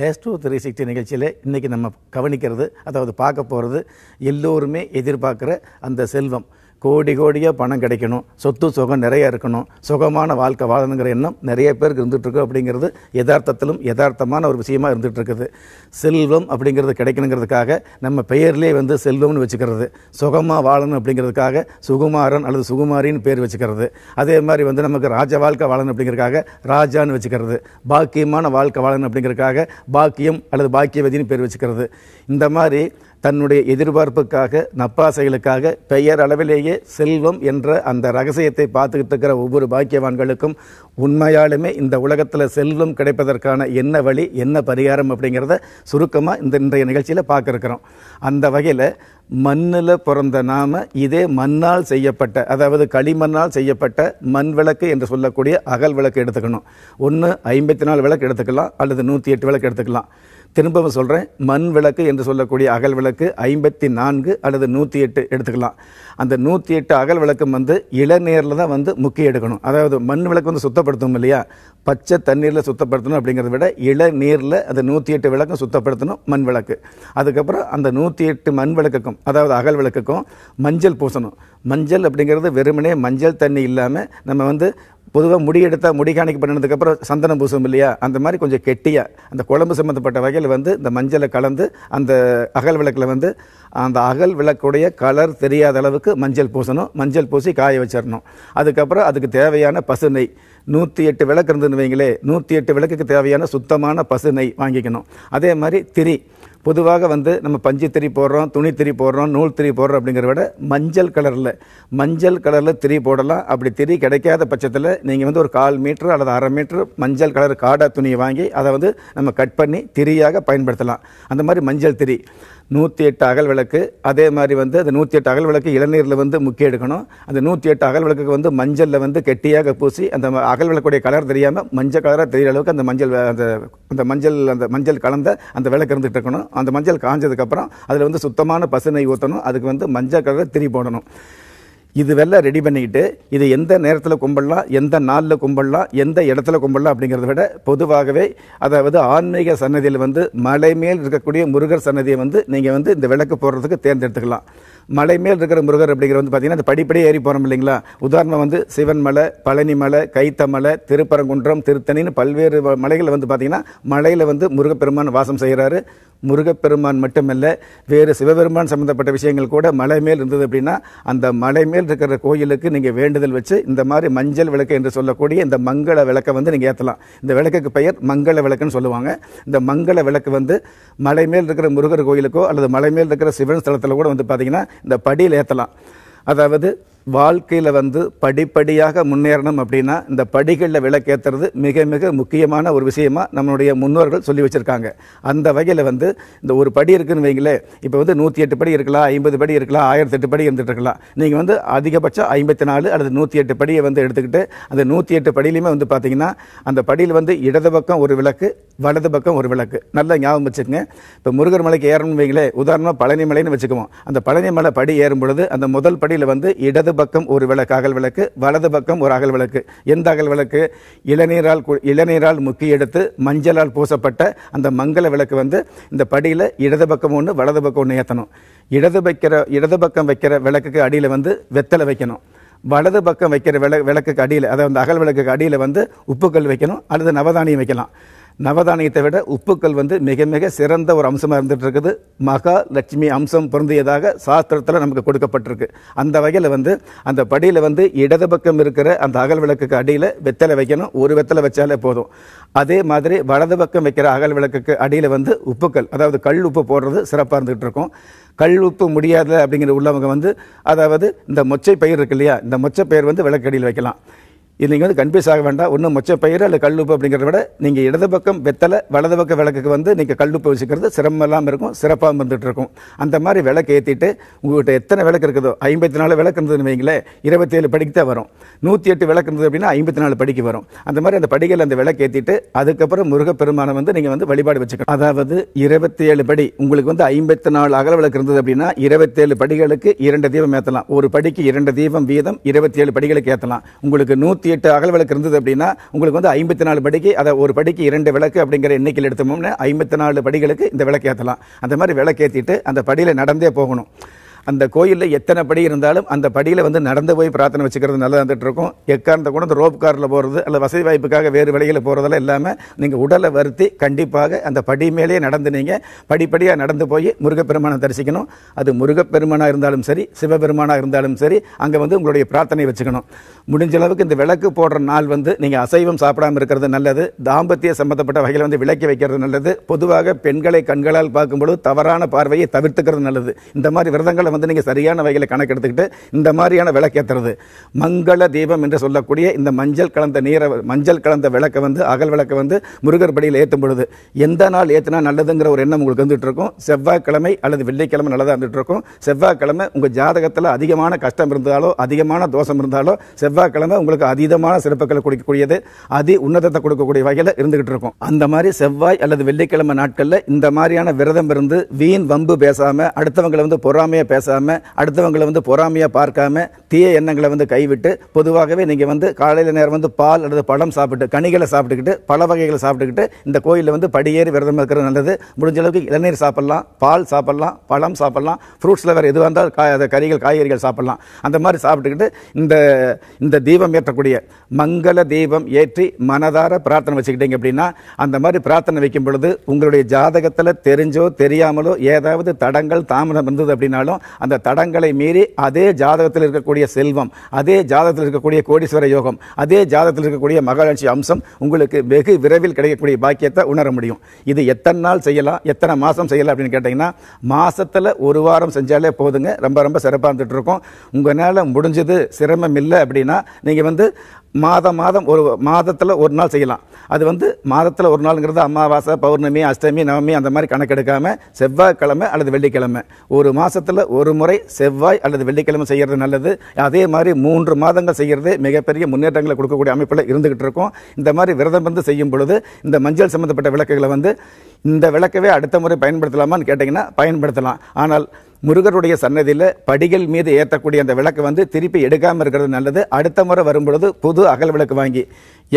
has two three sixty நிகழ்ச்சியில் இன்றைக்கி நம்ம கவனிக்கிறது அதாவது பார்க்க போகிறது எல்லோருமே எதிர்பார்க்குற அந்த செல்வம் கோடி கோடியாக பணம் கிடைக்கணும் சொத்து சுகம் நிறைய இருக்கணும் சுகமான வாழ்க்கை வாழணுங்கிற எண்ணம் நிறைய பேருக்கு இருந்துகிட்ருக்கு அப்படிங்கிறது யதார்த்தத்திலும் யதார்த்தமான ஒரு விஷயமாக இருந்துகிட்ருக்குது செல்வம் அப்படிங்கிறது கிடைக்கணுங்கிறதுக்காக நம்ம பெயர்லேயே வந்து செல்வம்னு வச்சுக்கிறது சுகமாக வாழணும் அப்படிங்கிறதுக்காக சுகுமாரன் அல்லது சுகுமாரின்னு பேர் வச்சுக்கிறது அதே மாதிரி வந்து நமக்கு ராஜ வாழ்க்கை வாழணும் அப்படிங்கிறதுக்காக ராஜான்னு வச்சுக்கிறது பாக்கியமான வாழ்க்கை வாழணும் அப்படிங்கிறதுக்காக பாக்கியம் அல்லது பாக்கியவதின்னு பேர் வச்சுக்கிறது இந்த மாதிரி தன்னுடைய எதிர்பார்ப்புக்காக நப்பாசைகளுக்காக பெயர் அளவிலேயே செல்வம் என்ற அந்த ரகசியத்தை பார்த்துக்கிட்டு இருக்கிற ஒவ்வொரு பாக்கியவான்களுக்கும் உண்மையாலுமே இந்த உலகத்தில் செல்வம் கிடைப்பதற்கான என்ன வழி என்ன பரிகாரம் அப்படிங்கிறத சுருக்கமாக இந்த இன்றைய நிகழ்ச்சியில் பார்க்க அந்த வகையில் மண்ணில் பிறந்த நாம இதே மண்ணால் செய்யப்பட்ட அதாவது களிமண்ணால் செய்யப்பட்ட மண் விளக்கு என்று சொல்லக்கூடிய அகல் விளக்கு எடுத்துக்கணும் ஒன்று ஐம்பத்தி நாலு விளக்கு எடுத்துக்கலாம் அல்லது நூற்றி எட்டு விளக்கு எடுத்துக்கலாம் திரும்பவும் சொல்கிறேன் மண் விளக்கு என்று சொல்லக்கூடிய அகல் விளக்கு ஐம்பத்தி நான்கு அல்லது நூற்றி எட்டு எடுத்துக்கலாம் அந்த நூற்றி எட்டு அகல் விளக்கம் வந்து இளநீரில் தான் வந்து முக்கிய எடுக்கணும் அதாவது மண் விளக்கு வந்து சுத்தப்படுத்தணும் இல்லையா பச்சை தண்ணீரில் சுத்தப்படுத்தணும் அப்படிங்கிறத விட இளநீரில் அந்த நூற்றி எட்டு விளக்கம் சுத்தப்படுத்தணும் மண் விளக்கு அதுக்கப்புறம் அந்த நூற்றி எட்டு மண் விளக்குக்கும் அதாவது அகல் விளக்குக்கும் மஞ்சள் பூசணும் மஞ்சள் அப்படிங்கிறது வெறுமனே மஞ்சள் தண்ணி இல்லாமல் நம்ம வந்து பொதுவாக முடி எடுத்தால் முடி காணிக்கு பண்ணினதுக்கப்புறம் சந்தனம் பூசும் இல்லையா அந்த மாதிரி கொஞ்சம் கெட்டியாக அந்த குழம்பு சம்மந்தப்பட்ட வகையில் வந்து இந்த மஞ்சளை கலந்து அந்த அகல் விளக்கில் வந்து அந்த அகல் விளக்குடைய கலர் தெரியாத அளவுக்கு மஞ்சள் பூசணும் மஞ்சள் பூசி காய வச்சிடணும் அதுக்கப்புறம் அதுக்கு தேவையான பசுனை நூற்றி எட்டு விளக்கு இருந்துன்னு வைங்களே நூற்றி எட்டு விளக்குக்கு தேவையான சுத்தமான பசுநெய் வாங்கிக்கணும் அதே மாதிரி திரி பொதுவாக வந்து நம்ம பஞ்சு திரி போடுறோம் துணி திரி போடுறோம் நூல் திரி போடுறோம் அப்படிங்கிற விட மஞ்சள் கலரில் மஞ்சள் கலரில் திரி போடலாம் அப்படி திரி கிடைக்காத பட்சத்தில் நீங்கள் வந்து ஒரு கால் மீட்ரு அல்லது அரை மீட்ரு மஞ்சள் கலர் காடா துணியை வாங்கி அதை வந்து நம்ம கட் பண்ணி திரியாக பயன்படுத்தலாம் அந்த மாதிரி மஞ்சள் திரி நூற்றி எட்டு அகல் விளக்கு அதே மாதிரி வந்து அந்த நூற்றி எட்டு அகல் விளக்கு இளநீரில் வந்து முக்கிய எடுக்கணும் அந்த நூற்றி எட்டு அகல் விளக்குக்கு வந்து மஞ்சளில் வந்து கெட்டியாக பூசி அந்த அகல் விளக்குடைய கலர் தெரியாமல் மஞ்சள் கலராக தெரிகிற அளவுக்கு அந்த மஞ்சள் அந்த அந்த மஞ்சள் அந்த மஞ்சள் கலந்த அந்த விளக்கு இருந்துகிட்டு இருக்கணும் அந்த மஞ்சள் காஞ்சதுக்கப்புறம் அதில் வந்து சுத்தமான பசுனை ஊற்றணும் அதுக்கு வந்து மஞ்சள் கலரை திரி போடணும் இதுவெல்லாம் ரெடி பண்ணிக்கிட்டு இது எந்த நேரத்தில் கும்பிடலாம் எந்த நாளில் கும்பிடலாம் எந்த இடத்துல கும்பிடலாம் அப்படிங்கிறத விட பொதுவாகவே அதாவது ஆன்மீக சன்னதியில் வந்து மலை மேல் இருக்கக்கூடிய முருகர் சன்னதியை வந்து நீங்கள் வந்து இந்த விளக்கு போடுறதுக்கு தேர்ந்தெடுத்துக்கலாம் மலை மேல் இருக்கிற முருகர் அப்படிங்கிறது வந்து பார்த்தீங்கன்னா அந்த படிப்படியே ஏறி போகிறோம் இல்லைங்களா உதாரணம் வந்து சிவன் மலை பழனி மலை கைத்த மலை திருப்பரங்குன்றம் திருத்தணின்னு பல்வேறு மலைகளை வந்து பார்த்தீங்கன்னா மலையில் வந்து முருகப்பெருமான் வாசம் செய்கிறாரு முருகப்பெருமான் மட்டுமல்ல வேறு சிவபெருமான் சம்மந்தப்பட்ட விஷயங்கள் கூட மலை மேல் இருந்தது அப்படின்னா அந்த மலை மேல் பக்கத்தில் இருக்கிற கோயிலுக்கு நீங்கள் வேண்டுதல் வச்சு இந்த மாதிரி மஞ்சள் விளக்கு என்று சொல்லக்கூடிய இந்த மங்கள விளக்கை வந்து நீங்கள் ஏற்றலாம் இந்த விளக்குக்கு பெயர் மங்கள விளக்குன்னு சொல்லுவாங்க இந்த மங்கள விளக்கு வந்து மலை மேல் இருக்கிற முருகர் கோயிலுக்கோ அல்லது மலை மேல் இருக்கிற சிவன் ஸ்தலத்தில் கூட வந்து பாத்தீங்கன்னா இந்த படியில் ஏற்றலாம் அதாவது வாழ்க்கையில் வந்து படிப்படியாக முன்னேறணும் அப்படின்னா இந்த படிகளில் விளக்கேற்றுறது மிக மிக முக்கியமான ஒரு விஷயமா நம்மளுடைய முன்னோர்கள் சொல்லி வச்சுருக்காங்க அந்த வகையில் வந்து இந்த ஒரு படி இருக்குன்னு வைங்களேன் இப்போ வந்து நூற்றி எட்டு படி இருக்கலாம் ஐம்பது படி இருக்கலாம் ஆயிரத்தி எட்டு படி இருந்துகிட்டு இருக்கலாம் நீங்கள் வந்து அதிகபட்சம் ஐம்பத்தி நாலு அல்லது நூற்றி எட்டு படியை வந்து எடுத்துக்கிட்டு அந்த நூற்றி எட்டு படியிலையுமே வந்து பார்த்தீங்கன்னா அந்த படியில் வந்து இடது பக்கம் ஒரு விளக்கு வலது பக்கம் ஒரு விளக்கு நல்லா ஞாபகம் வச்சுக்கோங்க இப்போ முருகர் மலைக்கு ஏறணும் வைங்களே உதாரணமாக பழனி மலைன்னு வச்சுக்குவோம் அந்த பழனி மலை படி ஏறும் பொழுது அந்த முதல் படியில் வந்து இடது பக்கம் ஒரு விளக்கு அகல் விளக்கு வலது பக்கம் ஒரு அகல் விளக்கு எந்த அகல் விளக்கு இளநீரால் இளநீரால் முக்கி எடுத்து மஞ்சளால் பூசப்பட்ட அந்த மங்கள விளக்கு வந்து இந்த படியில் இடது பக்கம் ஒன்று வலது பக்கம் ஒன்று ஏற்றணும் இடது வைக்கிற இடது பக்கம் வைக்கிற விளக்குக்கு அடியில் வந்து வெத்தலை வைக்கணும் வலது பக்கம் வைக்கிற விள விளக்குக்கு அடியில் அதாவது அந்த அகல் விளக்குக்கு அடியில் வந்து உப்புக்கல் வைக்கணும் அல்லது நவதானியம் வைக்கலாம் நவதானியத்தை விட உப்புக்கள் வந்து மிக மிக சிறந்த ஒரு அம்சமாக இருந்துட்டு இருக்குது மகா லட்சுமி அம்சம் பொருந்தியதாக சாஸ்திரத்தில் நமக்கு கொடுக்கப்பட்டிருக்கு அந்த வகையில் வந்து அந்த படியில் வந்து இடது பக்கம் இருக்கிற அந்த அகல் விளக்குக்கு அடியில் வெத்தலை வைக்கணும் ஒரு வெத்தலை வச்சாலே போதும் அதே மாதிரி வலது பக்கம் வைக்கிற அகல் விளக்குக்கு அடியில் வந்து உப்புக்கள் அதாவது கல் உப்பு போடுறது சிறப்பாக இருந்துகிட்டு இருக்கும் கல் உப்பு முடியாது அப்படிங்கிற உள்ளவங்க வந்து அதாவது இந்த மொச்சை பயிர் இருக்கு இல்லையா இந்த மொச்சை பயிர் வந்து விளக்கடியில் வைக்கலாம் இது நீங்கள் வந்து கன்ஃபியூஸ் ஆக வேண்டாம் ஒன்றும் பயிர் அல்ல கல்லுப்பு அப்படிங்கிறத விட நீங்கள் இடது பக்கம் வெத்தலை வலது பக்கம் விளக்குக்கு வந்து நீங்கள் கல்லுப்பு வச்சுக்கிறது சிரமம் இல்லாமல் இருக்கும் சிறப்பாக வந்துட்டு இருக்கும் அந்த மாதிரி விளக்கு ஏற்றிட்டு உங்கள்கிட்ட எத்தனை விளக்கு இருக்குதோ ஐம்பத்தி நாலு விளக்கு இருந்ததுன்னு வைங்களேன் இருபத்தி ஏழு படிக்கு தான் வரும் நூற்றி எட்டு விளக்கு இருந்தது அப்படின்னா ஐம்பத்தி நாலு படிக்கு வரும் அந்த மாதிரி அந்த படிகள் அந்த விளக்கு ஏற்றிட்டு அதுக்கப்புறம் முருகப்பெருமானம் வந்து நீங்கள் வந்து வழிபாடு வச்சுக்கணும் அதாவது இருபத்தி ஏழு படி உங்களுக்கு வந்து ஐம்பத்தி நாலு அகல விளக்கு இருந்தது அப்படின்னா இருபத்தேழு படிகளுக்கு இரண்டு தீபம் ஏற்றலாம் ஒரு படிக்கு இரண்டு தீபம் வீதம் இருபத்தி ஏழு படிகளுக்கு ஏற்றலாம் உங்களுக்கு நூற்றி எட்டு அகல் விளக்கு இருந்தது அப்படின்னா உங்களுக்கு வந்து ஐம்பத்தி நாலு படிக்கு அதை ஒரு படிக்கு இரண்டு விளக்கு அப்படிங்கிற எண்ணிக்கையில் எடுத்தோம்னா ஐம்பத்தி நாலு படிகளுக்கு இந்த விளக்கு ஏற்றலாம் அந்த மாதிரி விளக்கு ஏற்றிட்டு அந்த படியில் நடந்தே போகணும் அந்த கோயிலில் எத்தனை படி இருந்தாலும் அந்த படியில் வந்து நடந்து போய் பிரார்த்தனை வச்சுக்கிறது நல்லா இருந்துகிட்டு இருக்கும் எக்கார்ந்த கூட அந்த ரோப் காரில் போகிறது அல்லது வசதி வாய்ப்புக்காக வேறு வழியில் போகிறதெல்லாம் இல்லாமல் நீங்கள் உடலை வருத்தி கண்டிப்பாக அந்த படி மேலேயே நடந்து நீங்கள் படிப்படியாக நடந்து போய் முருகப்பெருமானை தரிசிக்கணும் அது முருகப்பெருமானாக இருந்தாலும் சரி சிவபெருமானாக இருந்தாலும் சரி அங்கே வந்து உங்களுடைய பிரார்த்தனை வச்சுக்கணும் முடிஞ்ச அளவுக்கு இந்த விளக்கு போடுற நாள் வந்து நீங்கள் அசைவம் சாப்பிடாமல் இருக்கிறது நல்லது தாம்பத்திய சம்பந்தப்பட்ட வகையில் வந்து விளக்கி வைக்கிறது நல்லது பொதுவாக பெண்களை கண்களால் பார்க்கும்பொழுது தவறான பார்வையை தவிர்த்துக்கிறது நல்லது இந்த மாதிரி விரதங்களை வந்து வந்து நீங்கள் சரியான வகையில் கணக்கெடுத்துக்கிட்டு இந்த மாதிரியான விளக்கேற்றுறது மங்கள தீபம் என்று சொல்லக்கூடிய இந்த மஞ்சள் கலந்த நீரை மஞ்சள் கலந்த விளக்கை வந்து அகல் விளக்கை வந்து முருகர் படியில் ஏற்றும் பொழுது எந்த நாள் ஏற்றினா நல்லதுங்கிற ஒரு எண்ணம் உங்களுக்கு வந்துட்டு இருக்கும் செவ்வாய்க்கிழமை அல்லது வெள்ளிக்கிழமை நல்லதாக இருந்துட்டு இருக்கும் செவ்வாய்க்கிழமை உங்கள் ஜாதகத்தில் அதிகமான கஷ்டம் இருந்தாலோ அதிகமான தோஷம் இருந்தாலோ செவ்வாய்க்கிழமை உங்களுக்கு அதீதமான சிறப்புகளை கொடுக்கக்கூடியது அதி உன்னதத்தை கொடுக்கக்கூடிய வகையில் இருந்துகிட்டு இருக்கும் அந்த மாதிரி செவ்வாய் அல்லது வெள்ளிக்கிழமை நாட்களில் இந்த மாதிரியான விரதம் இருந்து வீண் வம்பு பேசாமல் அடுத்தவங்களை வந்து பொறாமையாக பேச பேசாமல் அடுத்தவங்களை வந்து பொறாமையாக பார்க்காம தீய எண்ணங்களை வந்து கைவிட்டு பொதுவாகவே நீங்கள் வந்து காலையில் நேரம் வந்து பால் அல்லது பழம் சாப்பிட்டு கனிகளை சாப்பிட்டுக்கிட்டு பல வகைகளை சாப்பிட்டுக்கிட்டு இந்த கோயிலில் வந்து படியேறி விரதம் இருக்கிறது நல்லது முடிஞ்ச அளவுக்கு இளநீர் சாப்பிட்லாம் பால் சாப்பிட்லாம் பழம் சாப்பிட்லாம் ஃப்ரூட்ஸ்ல வேற எதுவாக வந்தால் கா அதை கறிகள் காய்கறிகள் சாப்பிட்லாம் அந்த மாதிரி சாப்பிட்டுக்கிட்டு இந்த இந்த தீபம் ஏற்றக்கூடிய மங்கள தீபம் ஏற்றி மனதார பிரார்த்தனை வச்சுக்கிட்டீங்க அப்படின்னா அந்த மாதிரி பிரார்த்தனை வைக்கும் பொழுது உங்களுடைய ஜாதகத்தில் தெரிஞ்சோ தெரியாமலோ ஏதாவது தடங்கள் தாமதம் இருந்தது அப்படின்னாலும் அந்த தடங்களை மீறி அதே ஜாதகத்தில் இருக்கக்கூடிய செல்வம் அதே ஜாதகத்தில் இருக்கக்கூடிய கோடீஸ்வர யோகம் அதே ஜாதகத்தில் இருக்கக்கூடிய மகாலட்சி அம்சம் உங்களுக்கு வெகு விரைவில் கிடைக்கக்கூடிய பாக்கியத்தை உணர முடியும் இது எத்தனை நாள் செய்யலாம் எத்தனை மாதம் செய்யலாம் அப்படின்னு கேட்டிங்கன்னா மாதத்தில் ஒரு வாரம் செஞ்சாலே போதுங்க ரொம்ப ரொம்ப சிறப்பாக இருந்துகிட்ருக்கோம் உங்களால் முடிஞ்சது சிரமம் இல்லை அப்படின்னா நீங்கள் வந்து மாதம் மாதம் ஒரு மாதத்தில் ஒரு நாள் செய்யலாம் அது வந்து மாதத்தில் ஒரு நாளுங்கிறது அமாவாசை பௌர்ணமி அஷ்டமி நவமி அந்த மாதிரி கணக்கெடுக்காமல் செவ்வாய்க்கிழமை அல்லது வெள்ளிக்கிழமை ஒரு மாதத்தில் ஒரு முறை செவ்வாய் அல்லது வெள்ளிக்கிழமை செய்கிறது நல்லது அதே மாதிரி மூன்று மாதங்கள் செய்கிறது மிகப்பெரிய முன்னேற்றங்களை கொடுக்கக்கூடிய அமைப்பில் இருந்துகிட்டு இருக்கும் இந்த மாதிரி விரதம் வந்து செய்யும் பொழுது இந்த மஞ்சள் சம்மந்தப்பட்ட விளக்குகளை வந்து இந்த விளக்கவே அடுத்த முறை பயன்படுத்தலாமான்னு கேட்டிங்கன்னா பயன்படுத்தலாம் ஆனால் முருகருடைய சன்னதியில் படிகள் மீது ஏற்றக்கூடிய அந்த விளக்கு வந்து திருப்பி எடுக்காமல் இருக்கிறது நல்லது அடுத்த முறை வரும்பொழுது புது அகல் விளக்கு வாங்கி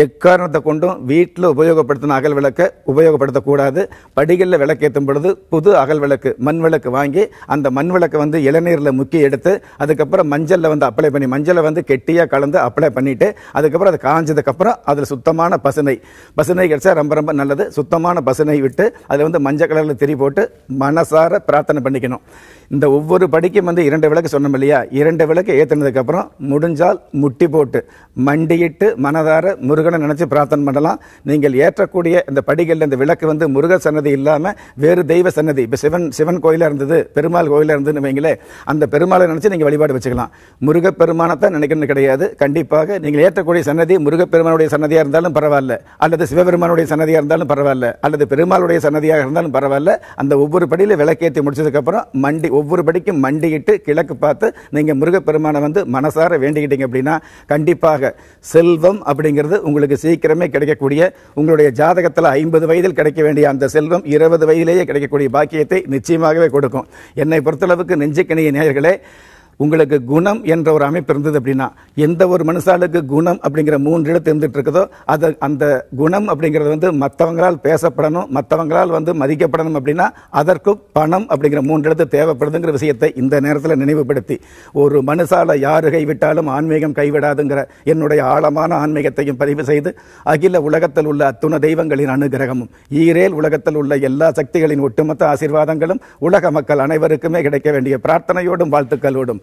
எக்காரணத்தை கொண்டும் வீட்டில் உபயோகப்படுத்தின அகல் விளக்கை உபயோகப்படுத்தக்கூடாது படிகளில் விளக்கேற்றும் பொழுது புது அகல் விளக்கு மண் விளக்கு வாங்கி அந்த மண் விளக்கை வந்து இளநீரில் முக்கி எடுத்து அதுக்கப்புறம் மஞ்சளில் வந்து அப்ளை பண்ணி மஞ்சளை வந்து கெட்டியாக கலந்து அப்ளை பண்ணிவிட்டு அதுக்கப்புறம் அது காஞ்சதுக்கப்புறம் அதில் சுத்தமான பசுனை பசுனை கிடச்சா ரொம்ப ரொம்ப நல்லது சுத்தமான பசுனை விட்டு அதில் வந்து மஞ்சள் கலரில் திரி போட்டு மனசார பிரார்த்தனை பண்ணிக்கணும் இந்த ஒவ்வொரு படிக்கும் வந்து இரண்டு விளக்கு சொன்னோம் இல்லையா இரண்டு விளக்கு ஏற்றினதுக்கப்புறம் முடிஞ்சால் முட்டி போட்டு மண்டியிட்டு மனதார முருக முருகனை நினைச்சு பிரார்த்தனை பண்ணலாம் நீங்கள் ஏற்றக்கூடிய இந்த படிகளில் இந்த விளக்கு வந்து முருக சன்னதி இல்லாமல் வேறு தெய்வ சன்னதி இப்போ சிவன் சிவன் கோயிலாக இருந்தது பெருமாள் கோயிலாக இருந்ததுன்னு வைங்களே அந்த பெருமாளை நினச்சி நீங்கள் வழிபாடு வச்சுக்கலாம் முருகப்பெருமானத்தை நினைக்கணும்னு கிடையாது கண்டிப்பாக நீங்கள் ஏற்றக்கூடிய சன்னதி பெருமானுடைய சன்னதியாக இருந்தாலும் பரவாயில்ல அல்லது சிவபெருமானுடைய சன்னதியாக இருந்தாலும் பரவாயில்ல அல்லது பெருமாளுடைய சன்னதியாக இருந்தாலும் பரவாயில்ல அந்த ஒவ்வொரு படியில் விளக்கேற்றி முடிச்சதுக்கப்புறம் மண்டி ஒவ்வொரு படிக்கும் மண்டியிட்டு கிழக்கு பார்த்து நீங்கள் பெருமானை வந்து மனசார வேண்டிக்கிட்டீங்க அப்படின்னா கண்டிப்பாக செல்வம் அப்படிங்கிறது உங்கள் உங்களுக்கு சீக்கிரமே கிடைக்கக்கூடிய உங்களுடைய ஜாதகத்தில் ஐம்பது வயதில் கிடைக்க வேண்டிய அந்த செல்வம் இருபது வயதிலேயே கிடைக்கக்கூடிய பாக்கியத்தை நிச்சயமாகவே கொடுக்கும் என்னை பொறுத்தளவுக்கு நெஞ்சுக்கணிய நேயர்களே உங்களுக்கு குணம் என்ற ஒரு அமைப்பு இருந்தது அப்படின்னா எந்த ஒரு மனுஷாளுக்கு குணம் அப்படிங்கிற மூன்று இடத்து இருந்துட்டு இருக்குதோ அது அந்த குணம் அப்படிங்கிறது வந்து மற்றவங்களால் பேசப்படணும் மற்றவங்களால் வந்து மதிக்கப்படணும் அப்படின்னா அதற்கு பணம் அப்படிங்கிற மூன்று இடத்து தேவைப்படுதுங்கிற விஷயத்தை இந்த நேரத்தில் நினைவுபடுத்தி ஒரு மனுஷால யார் கைவிட்டாலும் ஆன்மீகம் கைவிடாதுங்கிற என்னுடைய ஆழமான ஆன்மீகத்தையும் பதிவு செய்து அகில உலகத்தில் உள்ள அத்துண தெய்வங்களின் அனுகிரகமும் ஈரேல் உலகத்தில் உள்ள எல்லா சக்திகளின் ஒட்டுமொத்த ஆசீர்வாதங்களும் உலக மக்கள் அனைவருக்குமே கிடைக்க வேண்டிய பிரார்த்தனையோடும் வாழ்த்துக்களோடும்